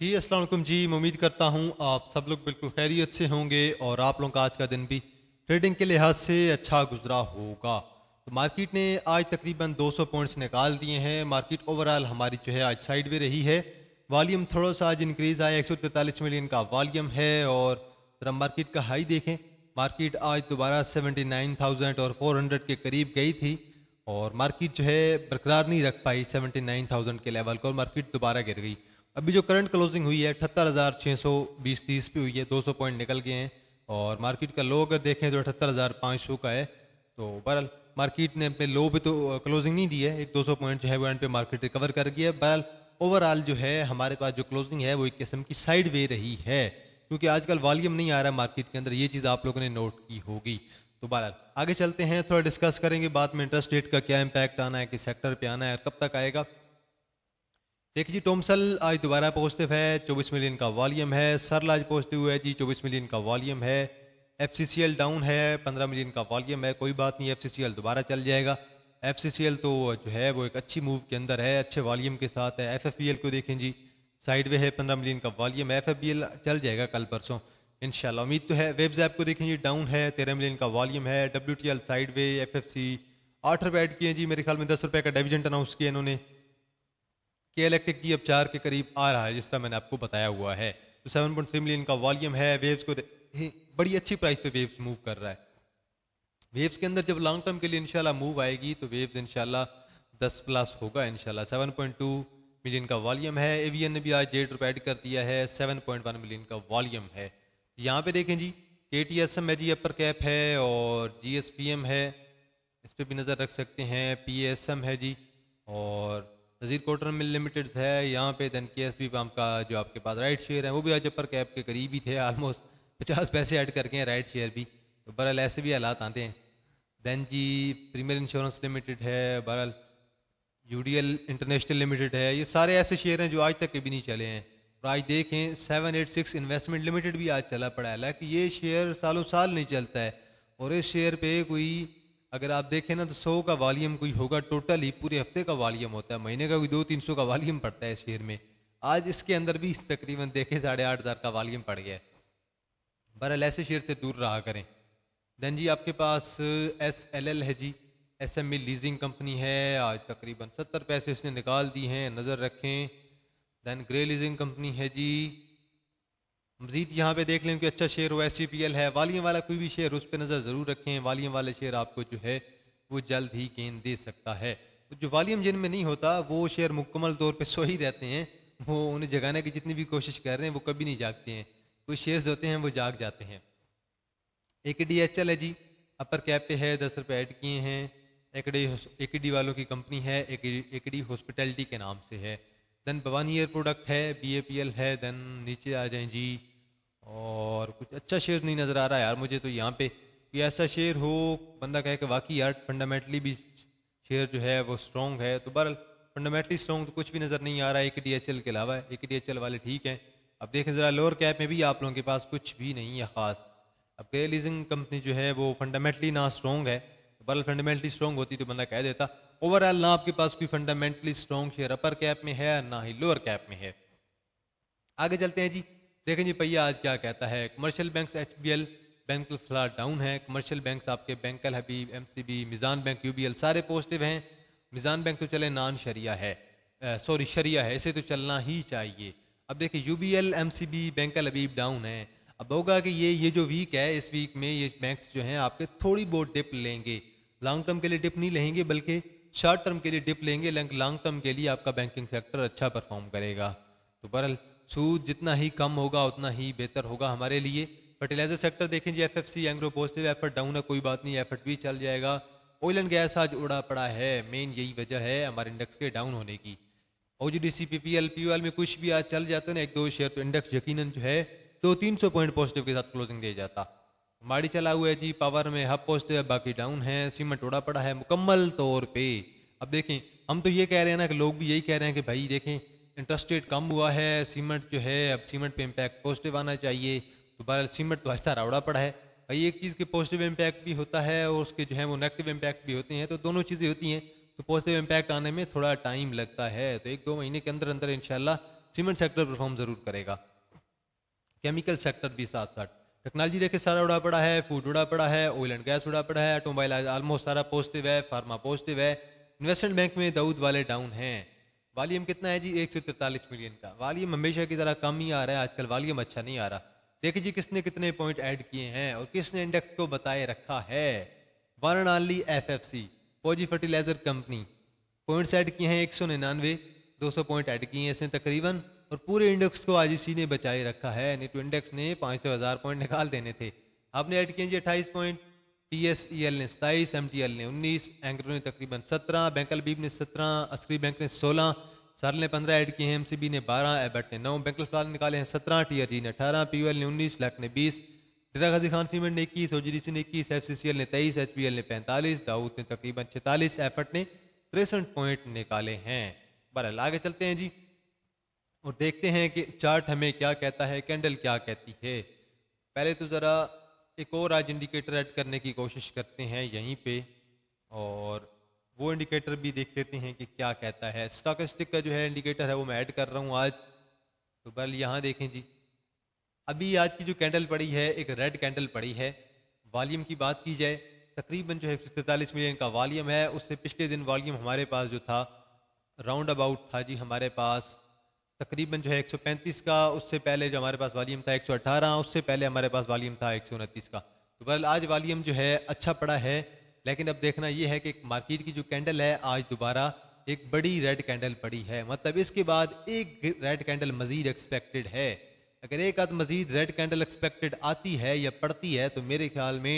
जी असलम जी उम्मीद करता हूँ आप सब लोग बिल्कुल खैरियत से होंगे और आप लोगों का आज का दिन भी ट्रेडिंग के लिहाज से अच्छा गुजरा होगा तो मार्केट ने आज तकरीबन 200 पॉइंट्स निकाल दिए हैं मार्केट ओवरऑल हमारी जो है आज साइड में रही है वॉल्यूम थोड़ा सा आज इंक्रीज़ आया एक मिलियन का वॉल्यूम है और जरा मार्केट का हाई देखें मार्केट आज दोबारा थाउजेंड और हंड्रेड के करीब गई थी और मार्केट जो है बरकरार नहीं रख पाई थाउजेंड के लेवल को और मार्केट दोबारा गिर गई अभी जो करंट क्लोजिंग हुई है अठहत्तर हज़ार छः सौ बीस तीस पे हुई है दो सौ पॉइंट निकल गए हैं और मार्केट का लो अगर देखें तो अठहत्तर हज़ार पाँच सौ का है तो बहरहाल मार्केट ने अपने लो पे तो क्लोजिंग नहीं दी है एक दो सौ पॉइंट जो है वो एंड पे मार्केट रिकवर कर गया है बहरहाल ओवरऑल जो है हमारे पास जो क्लोजिंग है वो एक किस्म की साइड वे रही है क्योंकि आजकल वॉल्यूम नहीं आ रहा है मार्केट के अंदर ये चीज़ आप लोगों ने नोट की होगी तो बहरहाल आगे चलते हैं थोड़ा डिस्कस करेंगे बाद में इंटरेस्ट रेट का क्या इम्पैक्ट आना है किस सेक्टर पर आना है और कब तक आएगा देखिए जी टोमसल आज दोबारा पॉजिटिव है 24 मिलियन का वॉल्यूम है सरल आज पॉजिटिव है जी 24 मिलियन का वॉल्यूम है एफसीसीएल डाउन है 15 मिलियन का वॉल्यूम है कोई बात नहीं एफसीसीएल दोबारा चल जाएगा एफसीसीएल तो जो है वो एक अच्छी मूव के अंदर है अच्छे वॉल्यूम के साथ है एल को देखें जी साइड वे है पंद्रह मिलियन का वॉल्यूम एल चल जाएगा कल परसों इन उम्मीद तो है वेब्स ऐप को देखें जी डाउन है तेरह मिलियन का वॉल्यूम है W T L side way F F C आठ रुपये ऐड किए जी मेरे ख्याल में दस रुपये का डिविजेंट अनाउंस किया इन्होंने के इलेक्ट्रिक जी अब चार के करीब आ रहा है जिस तरह मैंने आपको बताया हुआ है तो सेवन पॉइंट थ्री मिलियन का वॉल्यूम है वेव्स को बड़ी अच्छी प्राइस पे वेव्स मूव कर रहा है वेव्स के अंदर जब लॉन्ग टर्म के लिए इनशाला मूव आएगी तो वेव्स इनशाला दस प्लस होगा इनशाला सेवन पॉइंट टू मिलियन का वॉल्यूम है एवीएन ने भी आज डेढ़ रुपये एड कर दिया है सेवन पॉइंट वन मिलियन का वॉल्यूम है यहाँ पे देखें जी के टी एस एम है जी अपर कैप है और जी एस पी एम है इस पर भी नज़र रख सकते हैं पी एस एम है जी और नज़ीर कोटर मिल लिमिटेड है यहाँ पे दैन के एस बी पम्प का जो आपके पास राइट शेयर है वो भी आज कैब के करीब ही थे आलमोस्ट पचास पैसे ऐड करके हैं राइट शेयर भी तो बहरहाल ऐसे भी हालात आते हैं दैन जी प्रीमियर इंश्योरेंस लिमिटेड है बहरहाल U D L international limited है ये सारे ऐसे शेयर हैं जो आज तक कभी नहीं चले हैं और आज देखें seven eight six investment limited भी आज चला पड़ा है हालांकि ये शेयर सालों साल नहीं चलता है और इस शेयर पे कोई अगर आप देखें ना तो सौ का वालीम कोई होगा टोटल ही पूरे हफ्ते का वालीम होता है महीने का कोई दो तीन सौ का वालीम पड़ता है शेयर में आज इसके अंदर भी इस तकरीबन देखें साढ़े आठ हज़ार का वालीम पड़ गया है बहरहाल ऐसे शेयर से दूर रहा करें देन जी आपके पास एस एल एल है जी S M E leasing company है आज तकरीबन सत्तर पैसे इसने निकाल दी हैं नज़र रखें दैन ग्रे लीजिंग कंपनी है जी मजीद यहाँ पे देख लें कि अच्छा शेयर हो एस है वालियों वाला कोई भी शेयर उस पर नज़र ज़रूर रखें वालियों वाला शेयर आपको जो है वो जल्द ही गेंद दे सकता है जो वालियम जिन में नहीं होता वो शेयर मुकम्मल तौर पर सो ही रहते हैं वो उन्हें जगाने की जितनी भी कोशिश कर रहे हैं वो कभी नहीं जागते हैं कोई शेयर्स होते हैं वो जाग जाते हैं एक डी एच एल है जी अपर कैप पे है दस रुपये ऐड किए हैं एक डी एक डी वालों की कंपनी है एक डी हॉस्पिटैलिटी के नाम से है देन भवानी एयर प्रोडक्ट है बी ए पी एल है देन नीचे आ जाएं जी और कुछ अच्छा शेर नहीं नज़र आ रहा यार मुझे तो यहाँ पे कि ऐसा शेर हो बंदा कहे कि वाकई यार फंडामेंटली भी शेयर जो है वो स्ट्रॉन्ग है तो बहरहाल फंडामेंटली स्ट्रॉन्ग तो कुछ भी नज़र नहीं आ रहा है एक डी एच एल के अलावा एक डी एच एल वाले ठीक हैं अब देखें ज़रा लोअर कैप में भी आप लोगों के पास कुछ भी नहीं है ख़ास अब ग्रे लीजिंग कंपनी जो है वो फंडामेंटली ना स्ट्रॉन्ग है तो बहरहाल फंडामेंटली स्ट्रॉन्ग होती तो बंदा कह देता ओवरऑल ना आपके पास कोई fundamentally strong share upper cap में है ना ही लोअर कैप में है आगे चलते हैं जी देखें जी भैया आज क्या कहता है commercial bank H B L bank फिलहाल डाउन है कमर्शियल बैंक आपके bank Al Habib M C B Meezan bank U B L सारे पॉजिटिव हैं मिज़ान बैंक तो चले नान शरिया है सॉरी शरिया है इसे तो चलना ही चाहिए अब देखिए U B L M C B bank Al Habib down है अब होगा कि ये ये जो वीक है इस वीक में ये बैंक्स जो हैं आपके थोड़ी बहुत डिप लेंगे लॉन्ग टर्म के लिए डिप नहीं लेंगे बल्कि शॉर्ट टर्म के लिए डिप लेंगे लॉन्ग टर्म के लिए आपका बैंकिंग सेक्टर अच्छा परफॉर्म करेगा तो बहरल सूद जितना ही कम होगा उतना ही बेहतर होगा हमारे लिए फर्टिलाइजर सेक्टर देखें जी F F C Engro positive Efert down है कोई बात नहीं एफर्ट भी चल जाएगा ऑयल एंड गैस आज उड़ा पड़ा है मेन यही वजह है हमारे इंडेक्स के डाउन होने की O G D C P P L P L में कुछ भी आज चल जाता ना एक दो शेयर तो इंडेक्स यकीन जो है दो तो तीन सौ पॉइंट पॉजिटिव के साथ क्लोजिंग दे जाता माड़ी चला हुआ है जी पावर में हब पॉजिटिव है बाकी डाउन है सीमेंट उड़ा पड़ा है मुकम्मल तौर पर अब देखें हम तो ये कह रहे हैं ना कि लोग भी यही कह रहे हैं कि भाई देखें इंटरेस्ट रेट कम हुआ है सीमेंट जो है अब सीमेंट पे इम्पैक्ट पॉजिटिव आना चाहिए तो बहरहाल सीमेंट तो अच्छा रावड़ा पड़ा है भाई एक चीज़ के पॉजिटिव इम्पैक्ट भी होता है और उसके जो है वो नेगेटिव इम्पैक्ट भी होते हैं तो दोनों चीज़ें होती हैं तो पॉजिटिव इम्पैक्ट आने में थोड़ा टाइम लगता है तो एक दो महीने के अंदर अंदर इनशाला सीमेंट सेक्टर परफॉर्म ज़रूर करेगा केमिकल सेक्टर भी साथ साथ टेक्नोलॉजी देखे सारा उड़ा पड़ा है फूड उड़ा पड़ा है ऑयल एंड गैस उड़ा पड़ा है ऑटोमोबाइल ऑलमोस्ट सारा पॉजिटिव है फार्मा पॉजिटिव है इन्वेस्टमेंट बैंक में दाऊद वाले डाउन हैं वालीम कितना है जी एक सौ तिरतालीस मिलियन का वालीम हमेशा की तरह कम ही आ रहा है आजकल वालीम अच्छा नहीं आ रहा देखिए जी किसने कितने पॉइंट ऐड किए हैं और किसने इंडेक्स को बताए रखा है वन आली एफ एफ सी फौजी फर्टिलाइजर कंपनी पॉइंट्स ऐड किए हैं एक सौ निन्यानवे दो सौ पॉइंट ऐड किए हैं इसने तकरीबन और पूरे इंडेक्स को आज इसी ने बचाए रखा है नहीं तो इंडेक्स ने पाँच सौ हज़ार पॉइंट निकाल देने थे आपने ऐड किए जी अट्ठाईस point T S E L ने सताईस एम टी एल ने उन्नीस एंकरों ने तकरीबन सत्रह बैंक अलबीब ने सत्रह अस्करी बैंक ने सोलह सर ने पंद्रह ऐड किए हैं एम सी बी ने बारह एबट ने नौ बैंक अस्पताल निकाले हैं सत्रह टी आर जी ने अठारह पी यू एल ने उन्नीस लक ने बीस डेरा गाजी खान सीमेंट ने इक्कीस ओजीडीसी ने इक्कीस एफ सी सी एल ने तेईस एच पी एल ने पैंतालीस दाऊद ने तकरीबन छतालीस एफट ने तिरसठ पॉइंट निकाले हैं बहरहाल आगे चलते हैं जी और देखते हैं कि चार्ट हमें क्या कहता है कैंडल क्या कहती है पहले तो ज़रा एक और आज इंडिकेटर ऐड करने की कोशिश करते हैं यहीं पे और वो इंडिकेटर भी देख लेते हैं कि क्या कहता है स्टॉकस्टिक का जो है इंडिकेटर है वो मैं ऐड कर रहा हूँ आज तो बल यहाँ देखें जी अभी आज की जो कैंडल पड़ी है एक रेड कैंडल पड़ी है वॉल्यूम की बात की जाए तकरीबन जो है तैंतालीस मिलियन का वॉल्यूम है उससे पिछले दिन वॉल्यूम हमारे पास जो था राउंड अबाउट था जी हमारे पास तकरीबन जो है 135 का उससे पहले जो हमारे पास वालीम था 118 उससे पहले हमारे पास वालीम था एक का तो बहरल आज वालीम जो है अच्छा पड़ा है लेकिन अब देखना यह है कि मार्केट की जो कैंडल है आज दोबारा एक बड़ी रेड कैंडल पड़ी है मतलब इसके बाद एक रेड कैंडल मज़ीद एक्सपेक्टेड है अगर एक आध मज़ीद रेड कैंडल एक्सपेक्टेड आती है या पड़ती है तो मेरे ख्याल में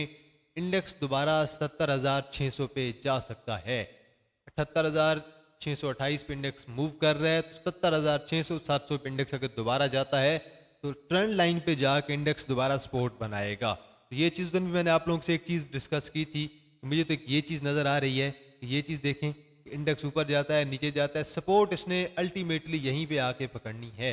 इंडेक्स दोबारा सत्तर हज़ार छः सौ पे जा सकता है अठहत्तर हज़ार छः सौ पे इंडेक्स मूव कर रहा है तो सत्तर हज़ार छह सौ सात सौ पे इंडेक्स अगर दोबारा जाता है तो ट्रेंड लाइन पे जाकर इंडेक्स दोबारा सपोर्ट बनाएगा तो ये चीज़ दिन भी मैंने आप लोगों से एक चीज़ डिस्कस की थी मुझे तो ये चीज़ नज़र आ रही है कि ये चीज़ देखें इंडेक्स ऊपर जाता है नीचे जाता है सपोर्ट इसने अल्टीमेटली यहीं पर आके पकड़नी है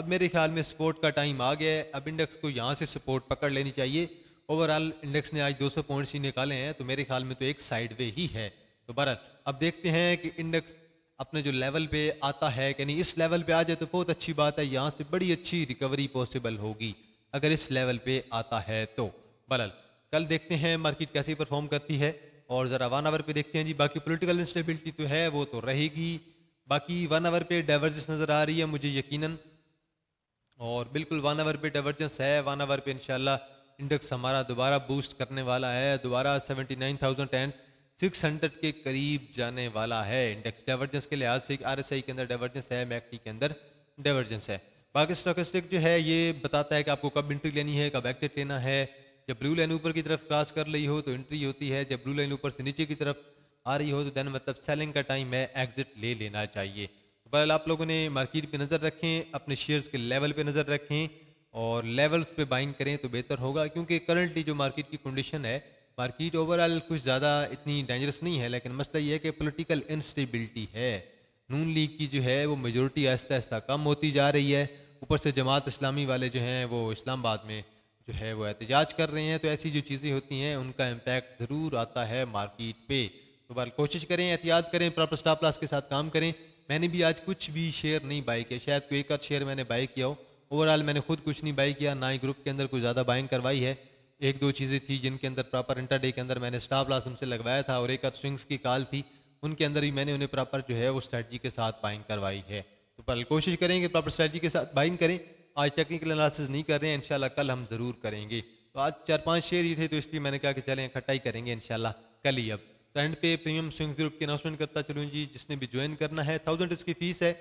अब मेरे ख्याल में सपोर्ट का टाइम आ गया है अब इंडेक्स को यहाँ से सपोर्ट पकड़ लेनी चाहिए ओवरऑल इंडेक्स ने आज 200 पॉइंट्स ही निकाले हैं तो मेरे ख्याल में तो एक साइड वे ही है तो बहरहाल अब देखते हैं कि इंडेक्स अपने जो लेवल पे आता है यानी इस लेवल पे आ जाए तो बहुत अच्छी बात है यहाँ से बड़ी अच्छी रिकवरी पॉसिबल होगी अगर इस लेवल पे आता है तो बलल कल देखते हैं मार्केट कैसे परफॉर्म करती है और ज़रा वन आवर पे देखते हैं जी बाकी पॉलिटिकल इंस्टेबिलिटी तो है वो तो रहेगी बाकी वन आवर पे डाइवर्जेंस नज़र आ रही है मुझे यकीन और बिल्कुल वन आवर पे डाइवर्जेंस है वन आवर पे इनशाला इंडेक्स हमारा दोबारा बूस्ट करने वाला है दोबारा seventy nine thousand six hundred के करीब जाने वाला है इंडेक्स डाइवर्जेंस के लिहाज से आर के अंदर डाइवर्जेंस है मैकटी के अंदर डाइवर्जेंस है बाकी स्टॉकस्टिक जो है ये बताता है कि आपको कब एंट्री लेनी है कब एक्सिट लेना है जब ब्लू लाइन ऊपर की तरफ क्रॉस कर रही हो तो एंट्री होती है जब ब्लू लाइन ऊपर से नीचे की तरफ आ रही हो तो देन मतलब सेलिंग का टाइम है एग्जिट ले लेना चाहिए तो बहरहाल आप लोगों ने मार्केट पे नज़र रखें अपने शेयर्स के लेवल पे नज़र रखें और लेवल्स पे बाइंग करें तो बेहतर होगा क्योंकि करंटली जो मार्केट की कंडीशन है मार्केट ओवरऑल कुछ ज़्यादा इतनी डेंजरस नहीं है लेकिन मसला ये है कि पोलिटिकल इंस्टेबिलिटी है नून लीग की जो है वो मेजोरिटी आहिस्ता आहिस्ता कम होती जा रही है ऊपर से जमात इस्लामी वाले जो हैं वो इस्लामाबाद में जो है वो एहतजाज कर रहे हैं तो ऐसी जो चीज़ें होती हैं उनका इम्पेक्ट ज़रूर आता है मार्किट पर तो बार कोशिश करें एहतियात करें प्रॉपर स्टाफ क्लास के साथ काम करें मैंने भी आज कुछ भी शेयर नहीं बाई किया शायद कोई एक आध शेयर मैंने बाई किया हो ओवरऑल मैंने खुद कुछ नहीं बाई किया ना ही ग्रुप के अंदर कुछ ज़्यादा बाइंग करवाई है एक दो चीज़ें थी जिनके अंदर प्रॉपर डे के अंदर मैंने स्टाफ लास उनसे लगवाया था और एक आध स्विंग्स की काल थी उनके अंदर भी मैंने उन्हें प्रॉपर जो है वो स्ट्रैटी के साथ बाइंग करवाई है तो पहले कोशिश करेंगे प्रॉपर स्ट्रैटी के साथ बाइंग करें आज टेक्निकल एनालिसिस नहीं कर रहे हैं इनशाला कल हम ज़रूर करेंगे तो आज चार पाँच शेयर ही थे तो इसलिए मैंने कहा कि चलें इकट्ठा ही करेंगे इनशाला कल ही अब तो एंड पे प्रीमियम स्विंग ग्रुप की अनाउंसमेंट करता चलूँ जी जिसने भी ज्वाइन करना है थाउजेंड इसकी फीस है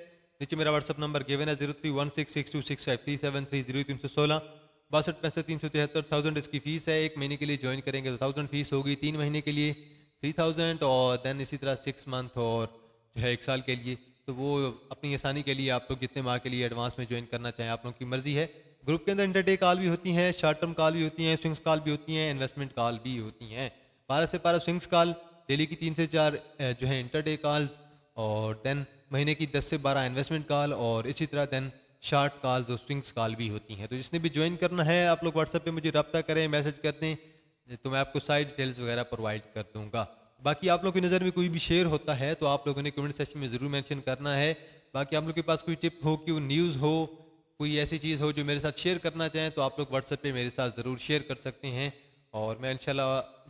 नीचे मेरा व्हाट्सअप नंबर गेवन है zero three one six six two six five three seven three zero तीन सौ सोलह बासठ पैंसठ तीन सौ तिहत्तर थाउजेंड इसकी फीस है एक महीने के लिए ज्वाइन करेंगे तो थाउजेंड फीस होगी तीन महीने के लिए थ्री थाउजेंड और देन इसी तरह सिक्स मंथ और जो है एक साल के लिए तो वो अपनी आसानी के लिए आप लोग जितने माह के लिए एडवांस में ज्वाइन करना चाहें आप लोगों की मर्जी है ग्रुप के अंदर इंटरडे कॉल भी होती हैं शॉर्ट टर्म कॉल भी होती हैं स्विंग्स कॉल भी होती हैं इन्वेस्टमेंट कॉल भी होती हैं बारह से बारह स्विंग्स कॉल डेली की तीन से चार जो है इंटरडे कॉल और देन महीने की दस से बारह इन्वेस्टमेंट कॉल और इसी तरह देन शार्ट कॉल्स और स्विंग्स कॉल भी होती हैं तो जिसने भी ज्वाइन करना है आप लोग व्हाट्सएप पे मुझे रब्ता करें मैसेज कर दें तो मैं आपको सारी डिटेल्स वगैरह प्रोवाइड कर दूंगा बाकी आप लोग की नज़र में कोई भी शेयर होता है तो आप लोगों ने कमेंट सेक्शन में ज़रूर मैंशन करना है बाकी आप लोग के पास कोई टिप हो कि न्यूज़ हो कोई ऐसी चीज़ हो जो मेरे साथ शेयर करना चाहें तो आप लोग व्हाट्सएप पर मेरे साथ ज़रूर शेयर कर सकते हैं और मैं इन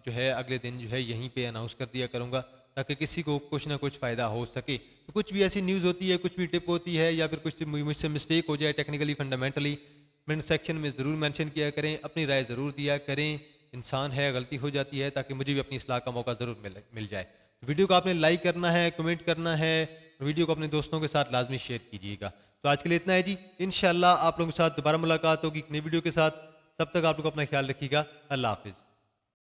जो है अगले दिन जो है यहीं पर अनाउंस कर दिया करूँगा ताकि किसी को कुछ ना कुछ फ़ायदा हो सके तो कुछ भी ऐसी न्यूज़ होती है कुछ भी टिप होती है या फिर कुछ मुझसे मिस्टेक हो जाए टेक्निकली फंडामेंटली कमेंट सेक्शन में ज़रूर मेंशन किया करें अपनी राय ज़रूर दिया करें इंसान है गलती हो जाती है ताकि मुझे भी अपनी सलाह का मौका ज़रूर मिल मिल जाए वीडियो तो को आपने लाइक करना है कमेंट करना है वीडियो को अपने दोस्तों के साथ लाजमी शेयर कीजिएगा तो आज के लिए इतना है जी इन आप लोगों के साथ दोबारा मुलाकात होगी एक नई वीडियो के साथ तब तक आप लोग अपना ख्याल रखिएगा अल्लाह हाफिज़